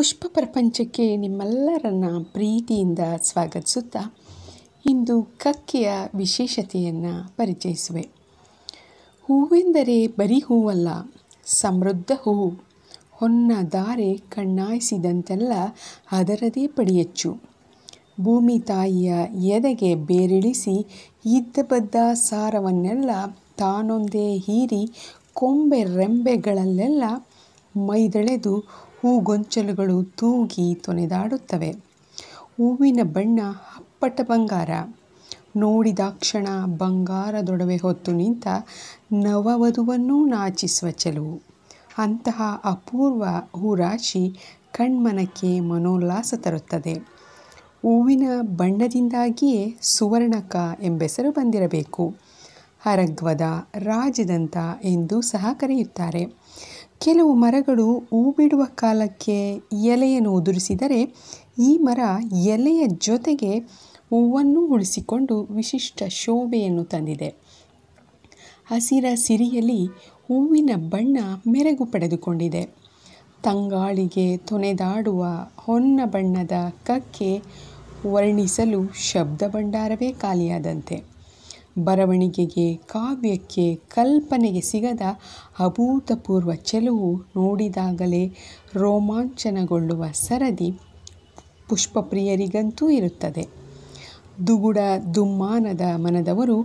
ಪುಷ್ಪ ಪ್ರಪಂಚಕ್ಕೆ ನಿಮ್ಮೆಲ್ಲರನ್ನ ಪ್ರೀತಿಯಿಂದ ಸ್ವಾಗತಿಸುತ್ತಾ ಇಂದು ಕಕ್ಕೆಯ ವಿಶೇಷತೆಯನ್ನು ಪರಿಚಯಿಸುವೆ ಹೂವೆಂದರೆ ಬರೀ ಹೂವಲ್ಲ ಸಮೃದ್ಧ ಹೂವು ಹೊನ್ನ ದಾರೆ ಕಣ್ಣಾಯಿಸಿದಂತೆಲ್ಲ ಅದರದೇ ಪಡಿಯಚ್ಚು ಭೂಮಿ ತಾಯಿಯ ಎದೆಗೆ ಬೇರಿಳಿಸಿ ಇದ್ದ ಬದ್ದ ಸಾರವನ್ನೆಲ್ಲ ತಾನೊಂದೇ ಹೀರಿ ಕೊಂಬೆ ರೆಂಬೆಗಳಲ್ಲೆಲ್ಲ ಮೈದಳೆದು ಹೂಗೊಂಚಲುಗಳು ತೂಗಿ ತೊನೆದಾಡುತ್ತವೆ ಹೂವಿನ ಬಣ್ಣ ಅಪ್ಪಟ ಬಂಗಾರ ನೋಡಿದಾಕ್ಷಣ ಬಂಗಾರದೊಡವೆ ಹೊತ್ತು ನಿಂತ ನವವಧುವನ್ನೂ ನಾಚಿಸುವ ಚೆಲುವು ಅಂತಹ ಅಪೂರ್ವ ಹೂರಾಶಿ ಕಣ್ಮನಕ್ಕೆ ಮನೋಲ್ಲಾಸ ತರುತ್ತದೆ ಹೂವಿನ ಬಣ್ಣದಿಂದಾಗಿಯೇ ಸುವರ್ಣಕ ಎಂಬೆಸರು ಬಂದಿರಬೇಕು ಹರಗ್ವದ ರಾಜದಂತ ಎಂದು ಸಹ ಕರೆಯುತ್ತಾರೆ ಕೆಲವು ಮರಗಳು ಹೂ ಬಿಡುವ ಕಾಲಕ್ಕೆ ಎಲೆಯನ್ನು ಉದುರಿಸಿದರೆ ಈ ಮರ ಎಲೆಯ ಜೊತೆಗೆ ಹೂವನ್ನು ಉಳಿಸಿಕೊಂಡು ವಿಶಿಷ್ಟ ಶೋಭೆಯನ್ನು ತಂದಿದೆ ಹಸಿರ ಸಿರಿಯಲ್ಲಿ ಹೂವಿನ ಬಣ್ಣ ಮೆರಗು ಪಡೆದುಕೊಂಡಿದೆ ತಂಗಾಳಿಗೆ ತೊನೆದಾಡುವ ಹೊನ್ನ ಬಣ್ಣದ ಕಕ್ಕೆ ವರ್ಣಿಸಲು ಶಬ್ದ ಭಂಡಾರವೇ ಖಾಲಿಯಾದಂತೆ ಬರವಣಿಗೆಗೆ ಕಾವ್ಯಕ್ಕೆ ಕಲ್ಪನೆಗೆ ಸಿಗದ ಅಭೂತಪೂರ್ವ ಚೆಲುವು ನೋಡಿದಾಗಲೇ ರೋಮಾಂಚನಗೊಳ್ಳುವ ಸರದಿ ಪುಷ್ಪಪ್ರಿಯರಿಗಂತೂ ಇರುತ್ತದೆ ದುಗುಡ ದುಮ್ಮಾನದ ಮನದವರು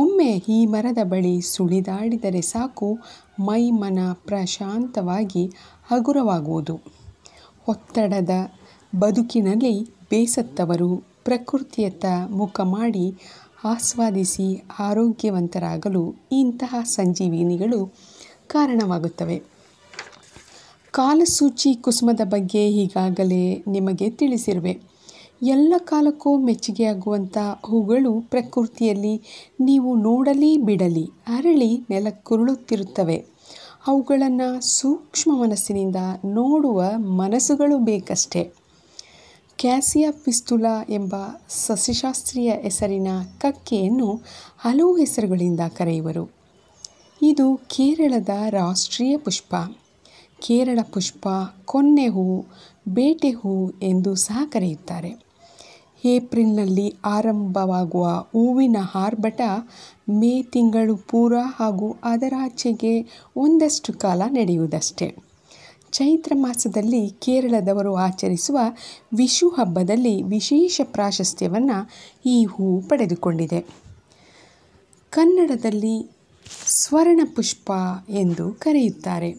ಒಮ್ಮೆ ಈ ಮರದ ಬಳಿ ಸುಳಿದಾಡಿದರೆ ಸಾಕು ಮೈ ಮನ ಪ್ರಶಾಂತವಾಗಿ ಹಗುರವಾಗುವುದು ಒತ್ತಡದ ಬದುಕಿನಲ್ಲಿ ಬೇಸತ್ತವರು ಪ್ರಕೃತಿಯತ್ತ ಮುಖ ಮಾಡಿ ಆಸ್ವಾದಿಸಿ ಆರೋಗ್ಯವಂತರಾಗಲು ಇಂತಹ ಸಂಜೀವಿನಿಗಳು ಕಾರಣವಾಗುತ್ತವೆ ಕಾಲಸೂಚಿ ಕುಸುಮದ ಬಗ್ಗೆ ಈಗಾಗಲೇ ನಿಮಗೆ ತಿಳಿಸಿರುವೆ ಎಲ್ಲ ಕಾಲಕ್ಕೂ ಮೆಚ್ಚುಗೆಯಾಗುವಂಥ ಹೂಗಳು ಪ್ರಕೃತಿಯಲ್ಲಿ ನೀವು ನೋಡಲಿ ಬಿಡಲಿ ಅರಳಿ ನೆಲಕ್ಕುರುಳುತ್ತಿರುತ್ತವೆ ಅವುಗಳನ್ನು ಸೂಕ್ಷ್ಮ ಮನಸ್ಸಿನಿಂದ ನೋಡುವ ಮನಸ್ಸುಗಳು ಬೇಕಷ್ಟೇ ಕ್ಯಾಸಿಯಾ ಪಿಸ್ತುಲಾ ಎಂಬ ಸಸ್ಯಶಾಸ್ತ್ರೀಯ ಹೆಸರಿನ ಕಕ್ಕೆಯನ್ನು ಹಲವು ಹೆಸರುಗಳಿಂದ ಕರೆಯುವರು ಇದು ಕೇರಳದ ರಾಷ್ಟ್ರೀಯ ಪುಷ್ಪ ಕೇರಳ ಪುಷ್ಪ ಕೊನ್ನೆ ಹೂ ಬೇಟೆ ಹೂ ಎಂದು ಸಹ ಕರೆಯುತ್ತಾರೆ ಏಪ್ರಿಲ್ನಲ್ಲಿ ಆರಂಭವಾಗುವ ಹೂವಿನ ಆರ್ಭಟ ಮೇ ತಿಂಗಳು ಪೂರ ಹಾಗೂ ಅದರಾಚೆಗೆ ಒಂದಷ್ಟು ಕಾಲ ನಡೆಯುವುದಷ್ಟೇ ಚೈತ್ರ ಮಾಸದಲ್ಲಿ ಕೇರಳದವರು ಆಚರಿಸುವ ವಿಷು ಹಬ್ಬದಲ್ಲಿ ವಿಶೇಷ ಪ್ರಾಶಸ್ತ್ಯವನ್ನು ಈ ಹೂ ಪಡೆದುಕೊಂಡಿದೆ ಕನ್ನಡದಲ್ಲಿ ಸ್ವರ್ಣಪುಷ್ಪ ಎಂದು ಕರೆಯುತ್ತಾರೆ